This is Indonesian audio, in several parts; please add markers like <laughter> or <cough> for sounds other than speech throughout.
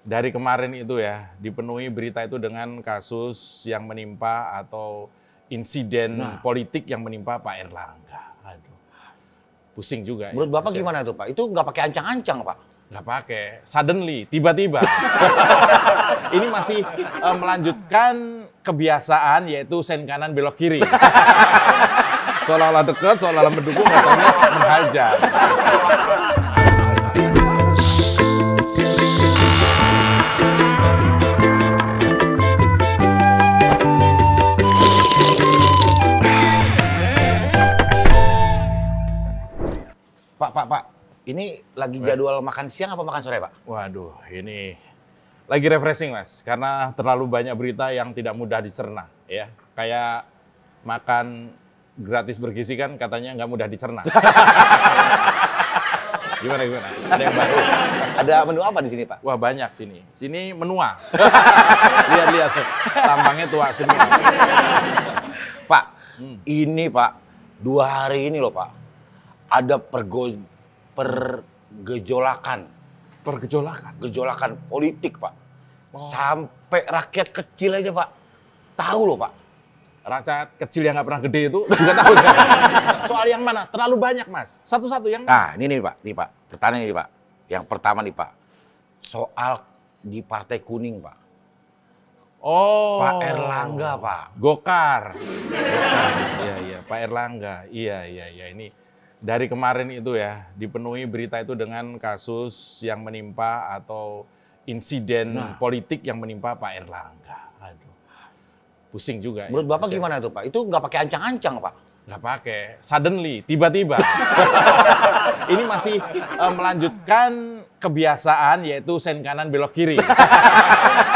dari kemarin itu ya dipenuhi berita itu dengan kasus yang menimpa atau insiden nah. politik yang menimpa Pak Erlangga. Aduh, pusing juga. Ya. Menurut ya, bapak pusing. gimana itu Pak? Itu nggak pakai ancang-ancang Pak? Nggak pakai, suddenly, tiba-tiba. <laughs> Ini masih uh, melanjutkan kebiasaan yaitu sen kanan belok kiri. <laughs> seolah-olah dekat, seolah-olah mendukung, katanya menghajar. Pak, Pak, Pak. Ini lagi jadwal makan siang apa makan sore, Pak? Waduh, ini lagi refreshing, Mas. Karena terlalu banyak berita yang tidak mudah dicerna, ya. Kayak makan gratis bergizi kan katanya nggak mudah dicerna. <laughs> gimana gimana? Ada yang baru? Ada menu apa di sini Pak? Wah banyak sini. Sini menua. <laughs> Lihat-lihat tampangnya tua semua. <laughs> Pak, hmm. ini Pak dua hari ini loh Pak ada pergo, pergejolakan. Pergejolakan? Gejolakan politik, Pak. Oh. Sampai rakyat kecil aja, Pak. Tahu loh, Pak. Rakyat kecil yang nggak pernah gede itu juga tahu. kan? <laughs> Soal yang mana? Terlalu banyak, Mas. Satu-satu yang... Nah, ini nih, Pak. ini Pak. Pertanyaan ini, Pak. Yang pertama nih, Pak. Soal di Partai Kuning, Pak. Oh. Pak Erlangga, Pak. Gokar. Gokar. Iya, iya, Pak Erlangga. Iya, iya, iya. Ini dari kemarin itu ya dipenuhi berita itu dengan kasus yang menimpa atau insiden nah. politik yang menimpa Pak Erlangga. Aduh, pusing juga. Menurut ya, Bapak pusing. gimana tuh Pak? Itu nggak pakai ancang-ancang Pak? Nggak pakai, suddenly, tiba-tiba. <laughs> Ini masih uh, melanjutkan kebiasaan yaitu sen kanan belok kiri. <laughs>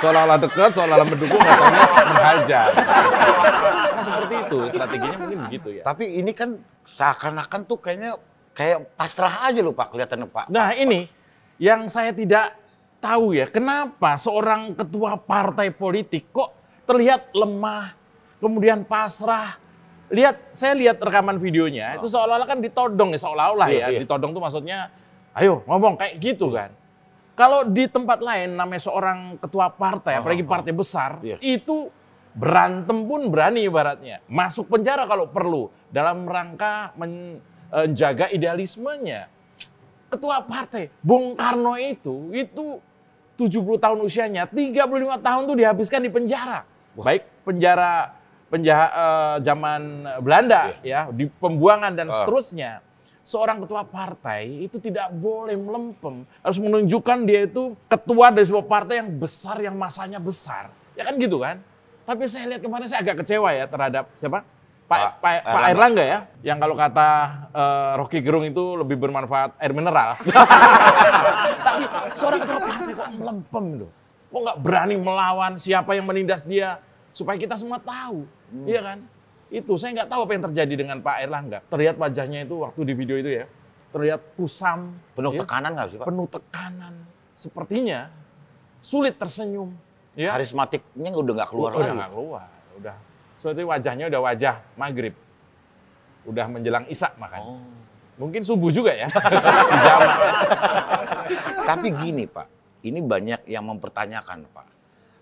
seolah-olah dekat, seolah-olah mendukung, katanya menghajar. Kan seperti itu, strateginya mungkin begitu ya. Tapi ini kan seakan-akan tuh kayaknya kayak pasrah aja loh Pak kelihatannya Pak. Nah ini yang saya tidak tahu ya, kenapa seorang ketua partai politik kok terlihat lemah, kemudian pasrah, lihat saya lihat rekaman videonya oh. itu seolah-olah kan ditodong ya seolah-olah iya, ya iya. ditodong tuh maksudnya ayo ngomong kayak gitu kan kalau di tempat lain namanya seorang ketua partai, oh, apalagi ah, ah. partai oh. besar, iya. itu berantem pun berani ibaratnya. Masuk penjara kalau perlu dalam rangka menjaga eh, idealismenya. Ketua partai Bung Karno itu itu 70 tahun usianya, 35 tahun tuh dihabiskan di penjara. Wah. Baik penjara penjahat uh, eh, zaman Belanda iya. ya, di pembuangan dan uh. seterusnya seorang ketua partai itu tidak boleh melempem. Harus menunjukkan dia itu ketua dari sebuah partai yang besar, yang masanya besar. Ya kan gitu kan? Tapi saya lihat kemarin saya agak kecewa ya terhadap siapa? Pak, Pak, Pak Erlangga ya, yang kalau kata uh, Rocky Gerung itu lebih bermanfaat air mineral. <laughs> Tapi seorang ketua partai kok melempem loh. Kok nggak berani melawan siapa yang menindas dia supaya kita semua tahu, hmm. iya kan? itu saya nggak tahu apa yang terjadi dengan Pak Erlangga. Terlihat wajahnya itu waktu di video itu ya, terlihat kusam. Penuh ya, tekanan nggak sih Pak? Penuh tekanan. Sepertinya sulit tersenyum. Ya. Karismatiknya udah nggak keluar udah, lagi. nggak keluar, udah. Seperti wajahnya udah wajah maghrib. Udah menjelang isak makan Oh. Mungkin subuh juga ya. <laughs> Tapi gini Pak, ini banyak yang mempertanyakan Pak.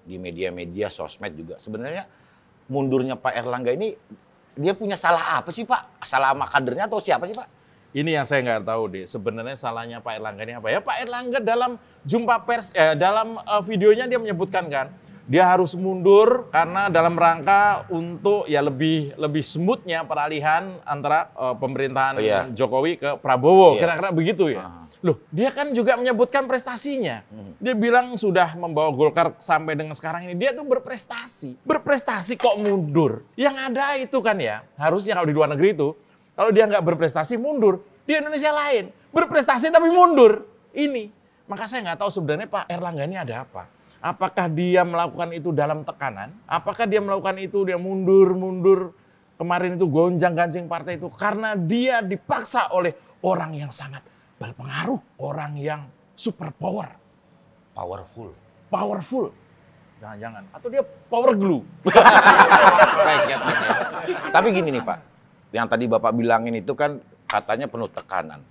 Di media-media, sosmed juga. Sebenarnya mundurnya Pak Erlangga ini dia punya salah apa sih Pak? Salah sama kadernya atau siapa sih Pak? Ini yang saya nggak tahu deh. Sebenarnya salahnya Pak Erlangga ini apa ya? Pak Erlangga dalam jumpa pers, eh, dalam uh, videonya dia menyebutkan kan, dia harus mundur karena dalam rangka untuk ya lebih lebih smoothnya peralihan antara uh, pemerintahan oh, iya. Jokowi ke Prabowo iya. kira-kira begitu ya. Uh -huh. Loh, dia kan juga menyebutkan prestasinya. Hmm. Dia bilang sudah membawa Golkar sampai dengan sekarang ini dia tuh berprestasi. Berprestasi kok mundur? Yang ada itu kan ya, harusnya kalau di luar negeri itu kalau dia nggak berprestasi mundur. Di Indonesia lain, berprestasi tapi mundur. Ini. Maka saya nggak tahu sebenarnya Pak Erlangga ini ada apa Apakah dia melakukan itu dalam tekanan? Apakah dia melakukan itu dia mundur-mundur kemarin itu gonjang-ganjing partai itu karena dia dipaksa oleh orang yang sangat berpengaruh, orang yang super power, powerful, powerful. Jangan-jangan atau dia power glue. <laughs> Ya, ya. Tapi gini nih, Pak. Yang tadi Bapak bilangin itu kan katanya penuh tekanan.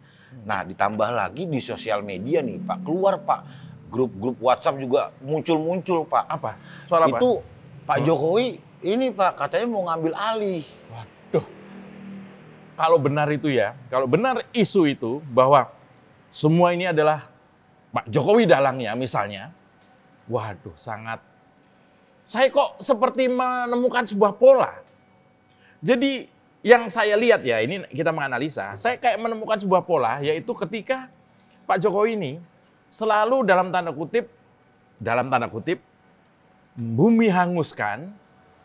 Nah, ditambah lagi di sosial media nih, Pak. Keluar, Pak grup-grup WhatsApp juga muncul-muncul Pak. Apa? Soal apa? Itu Pak hmm. Jokowi ini Pak katanya mau ngambil alih. Waduh. Kalau benar itu ya, kalau benar isu itu bahwa semua ini adalah Pak Jokowi dalangnya misalnya. Waduh, sangat saya kok seperti menemukan sebuah pola. Jadi yang saya lihat ya, ini kita menganalisa, saya kayak menemukan sebuah pola yaitu ketika Pak Jokowi ini selalu dalam tanda kutip, dalam tanda kutip, bumi hanguskan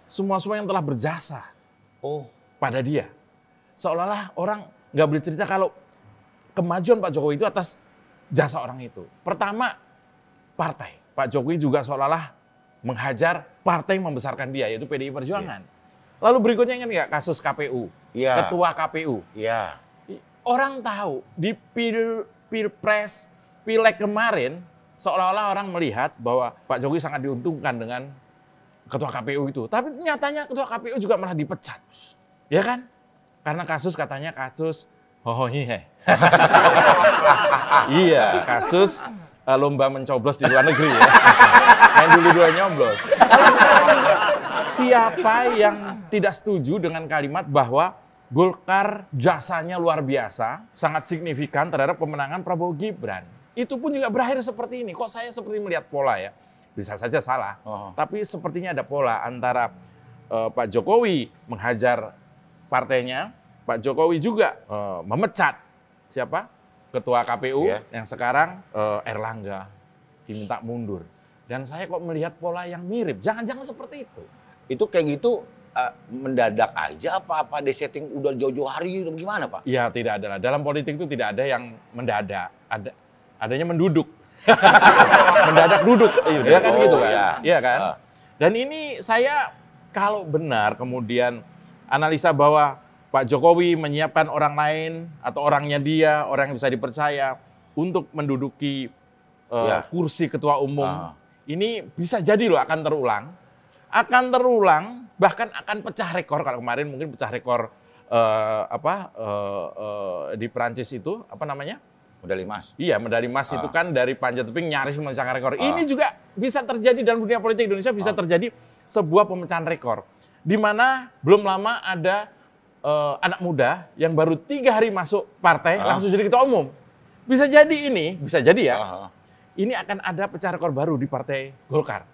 semua-semua yang telah berjasa oh. pada dia. Seolah-olah orang nggak boleh cerita kalau kemajuan Pak Jokowi itu atas jasa orang itu. Pertama, partai. Pak Jokowi juga seolah-olah menghajar partai yang membesarkan dia, yaitu PDI iya. Perjuangan. Yeah. Lalu berikutnya ingat nggak kasus KPU, ya. ketua KPU. Ya. Orang tahu di pil pilpres pileg kemarin seolah-olah orang melihat bahwa Pak Jokowi sangat diuntungkan dengan ketua KPU itu. Tapi nyatanya ketua KPU juga malah dipecat. Ya kan? Karena kasus katanya kasus hohohihe. <laughs> iya, kasus eh, lomba mencoblos di luar negeri ya. <laughs> Main dulu-dua nyoblos. siapa yang tidak setuju dengan kalimat bahwa Golkar jasanya luar biasa, sangat signifikan terhadap pemenangan Prabowo Gibran itu pun juga berakhir seperti ini. Kok saya seperti melihat pola ya? Bisa saja salah, oh. tapi sepertinya ada pola antara uh, Pak Jokowi menghajar partainya, Pak Jokowi juga uh, memecat siapa ketua KPU yeah. yang sekarang uh, Erlangga diminta mundur. Dan saya kok melihat pola yang mirip. Jangan-jangan seperti itu. Itu kayak gitu uh, mendadak aja apa apa di setting udah jauh-jauh hari gimana pak? Ya tidak ada lah. Dalam politik itu tidak ada yang mendadak. Ada adanya menduduk. <laughs> Mendadak duduk. Iya, iya kan oh, gitu kan? Iya, iya kan? Uh. Dan ini saya kalau benar kemudian analisa bahwa Pak Jokowi menyiapkan orang lain atau orangnya dia, orang yang bisa dipercaya untuk menduduki uh, ya. kursi ketua umum. Uh. Ini bisa jadi loh akan terulang. Akan terulang, bahkan akan pecah rekor kalau kemarin mungkin pecah rekor uh, apa uh, uh, di Prancis itu apa namanya? Medali emas. Iya, medali emas ah. itu kan dari panjat tebing nyaris memecahkan rekor. Ah. Ini juga bisa terjadi dalam dunia politik Indonesia bisa ah. terjadi sebuah pemecahan rekor. Di mana belum lama ada uh, anak muda yang baru tiga hari masuk partai ah. langsung jadi ketua umum. Bisa jadi ini, bisa jadi ya. Ah. Ini akan ada pecah rekor baru di partai Golkar.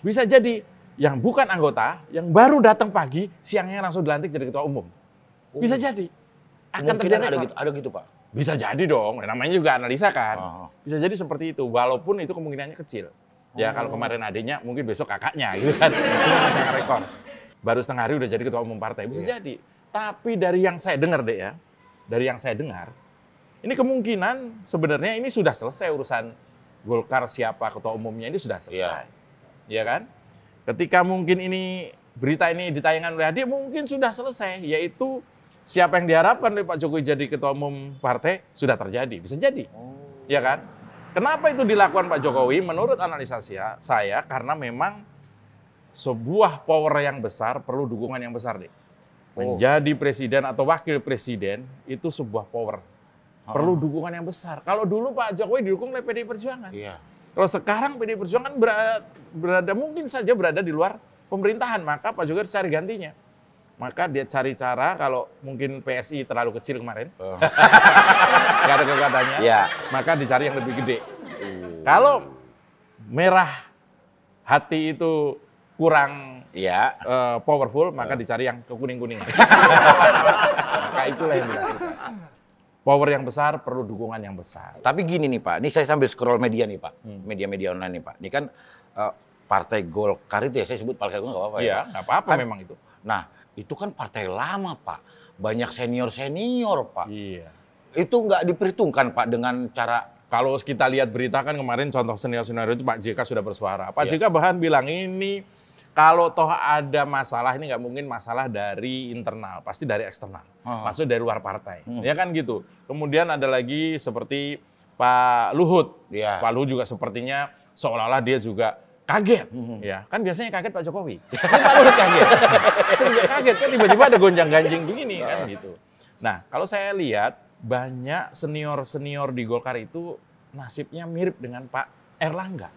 Bisa jadi yang bukan anggota, yang baru datang pagi, siangnya langsung dilantik jadi ketua umum. Bisa oh. jadi. Akan terjadi ada gitu, ada gitu, Pak. Bisa jadi dong, ya, namanya juga analisa kan. Oh, oh. Bisa jadi seperti itu, walaupun itu kemungkinannya kecil. Ya oh. kalau kemarin adiknya, mungkin besok kakaknya gitu kan. rekor. Baru setengah hari udah jadi ketua umum partai, bisa yeah. jadi. Tapi dari yang saya dengar deh ya, dari yang saya dengar, ini kemungkinan sebenarnya ini sudah selesai urusan Golkar siapa ketua umumnya ini sudah iya. selesai. Yeah. Ya kan? Ketika mungkin ini berita ini ditayangkan oleh Adi mungkin sudah selesai yaitu siapa yang diharapkan oleh Pak Jokowi jadi ketua umum partai sudah terjadi, bisa jadi. Oh. Ya kan? Kenapa itu dilakukan Pak Jokowi? Menurut analisa saya, karena memang sebuah power yang besar perlu dukungan yang besar deh. Oh. Menjadi presiden atau wakil presiden itu sebuah power. Oh. Perlu dukungan yang besar. Kalau dulu Pak Jokowi didukung oleh PDI Perjuangan. Iya. Kalau sekarang PDI Perjuangan berada, berada mungkin saja berada di luar pemerintahan, maka Pak Jokowi cari gantinya maka dia cari cara kalau mungkin PSI terlalu kecil kemarin, oh. <laughs> ada kekuatannya, ya. maka dicari yang lebih gede. Hmm. Kalau merah hati itu kurang ya. uh, powerful, maka hmm. dicari yang kekuning-kuning. <laughs> maka itulah yang dilakukan. Power yang besar perlu dukungan yang besar. Tapi gini nih Pak, ini saya sambil scroll media nih Pak, hmm. media-media online nih Pak. Ini kan uh, Partai Golkar itu ya, saya sebut Partai Golkar nggak apa-apa ya. Iya, nggak apa-apa kan memang itu. Nah, itu kan partai lama Pak. Banyak senior-senior Pak. Iya. Itu nggak diperhitungkan Pak dengan cara kalau kita lihat berita kan kemarin contoh senior-senior itu Pak JK sudah bersuara. Pak iya. JK bahkan bilang ini kalau toh ada masalah ini nggak mungkin masalah dari internal, pasti dari eksternal. Uh-huh. Maksudnya dari luar partai. Hmm. Ya kan gitu. Kemudian ada lagi seperti Pak Luhut. iya. Pak Luhut juga sepertinya seolah-olah dia juga kaget. Hmm. Ya, kan biasanya kaget Pak Jokowi. Ini <laughs> kan Pak Luhut kaget. saya kan juga kaget kan tiba-tiba ada gonjang-ganjing begini nah. kan iya. gitu. Nah, kalau saya lihat banyak senior-senior di Golkar itu nasibnya mirip dengan Pak Erlangga.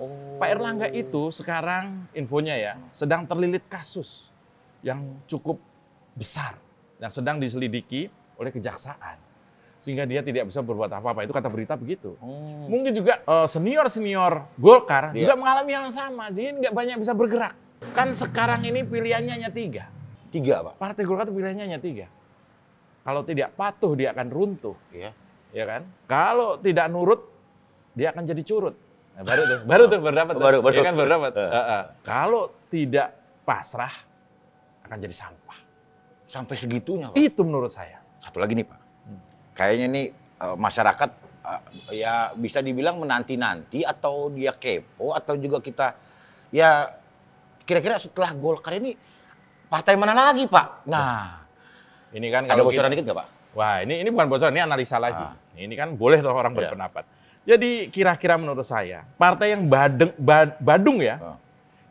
Oh. Pak Erlangga oh. itu sekarang infonya ya sedang terlilit kasus yang cukup besar yang sedang diselidiki oleh kejaksaan sehingga dia tidak bisa berbuat apa-apa. Itu kata berita begitu. Hmm. Mungkin juga eh, senior-senior Golkar yeah. juga mengalami hal yang sama. Jadi nggak banyak bisa bergerak. Kan sekarang ini pilihannya hanya tiga. Tiga, Pak? Partai Golkar itu pilihannya hanya tiga. Kalau tidak patuh, dia akan runtuh. Iya. Yeah. Ya kan? Kalau tidak nurut, dia akan jadi curut. Nah, baru tuh, baru tuh dapat. Baru, baru. Ya kan berdapat. Uh. Uh, uh. Kalau tidak pasrah, akan jadi sampah. Sampai segitunya, Pak? Itu menurut saya. Satu lagi nih, Pak kayaknya nih uh, masyarakat uh, ya bisa dibilang menanti-nanti atau dia kepo atau juga kita ya kira-kira setelah Golkar ini partai mana lagi Pak? Nah, ya. ini kan ada bocoran dikit nggak Pak? Wah ini ini bukan bocoran, ini analisa lagi. Ah. Ini kan boleh toh orang yeah. berpendapat. Jadi kira-kira menurut saya partai yang badeng, bad, badung ya, ah.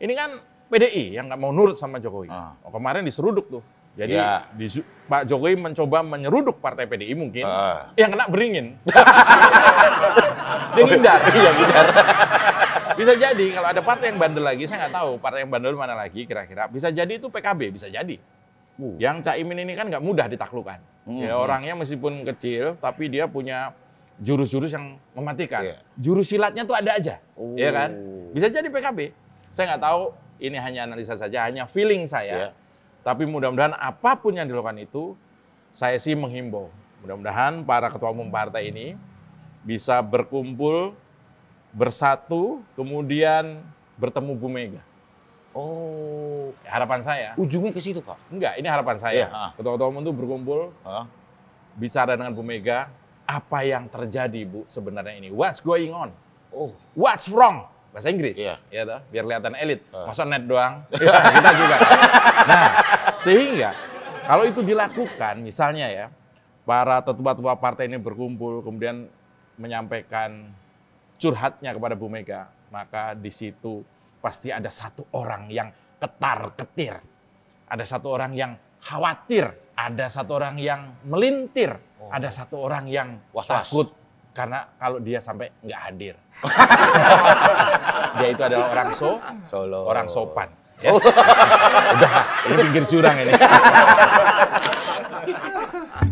ini kan PDI yang nggak mau nurut sama Jokowi. Ah. Oh, kemarin diseruduk tuh jadi ya. di, Pak Jokowi mencoba menyeruduk partai PDI mungkin, uh. yang kena beringin. <laughs> Dia oh, iya. ngindar. <laughs> Iya, ngindar. bisa jadi kalau ada partai yang bandel lagi, saya nggak tahu partai yang bandel mana lagi kira-kira. Bisa jadi itu PKB, bisa jadi. Uh. Yang Caimin ini kan nggak mudah ditaklukkan. Hmm, ya, hmm. orangnya meskipun kecil, tapi dia punya jurus-jurus yang mematikan. Yeah. Jurus silatnya tuh ada aja, uh. ya kan? Bisa jadi PKB. Saya nggak tahu. Ini hanya analisa saja, hanya feeling saya. Yeah tapi mudah-mudahan apapun yang dilakukan itu, saya sih menghimbau. Mudah-mudahan para ketua umum partai ini bisa berkumpul, bersatu, kemudian bertemu Bu Mega. Oh, harapan saya. Ujungnya ke situ, Pak? Enggak, ini harapan saya. Ya, Ketua-ketua umum itu berkumpul, ha? bicara dengan Bu Mega, apa yang terjadi, Bu, sebenarnya ini? What's going on? Oh. What's wrong? bahasa Inggris. Iya. Ya toh, biar kelihatan elit. Uh. Masa net doang. <laughs> ya, kita juga. Nah, sehingga kalau itu dilakukan misalnya ya, para tetua-tetua partai ini berkumpul kemudian menyampaikan curhatnya kepada Bu Mega, maka di situ pasti ada satu orang yang ketar-ketir. Ada satu orang yang khawatir, ada satu orang yang melintir, oh. ada satu orang yang was -was. takut karena kalau dia sampai nggak hadir, dia itu adalah orang so, Solo. orang sopan. Oh. Ya. Udah, ini pinggir curang ini. <laughs>